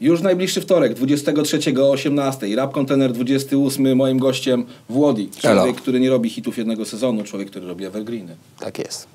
Już najbliższy wtorek, 23 o 18. Rap Kontener 28. Moim gościem Włodi. Człowiek, Hello. który nie robi hitów jednego sezonu, człowiek, który robi evergreeny. Tak jest.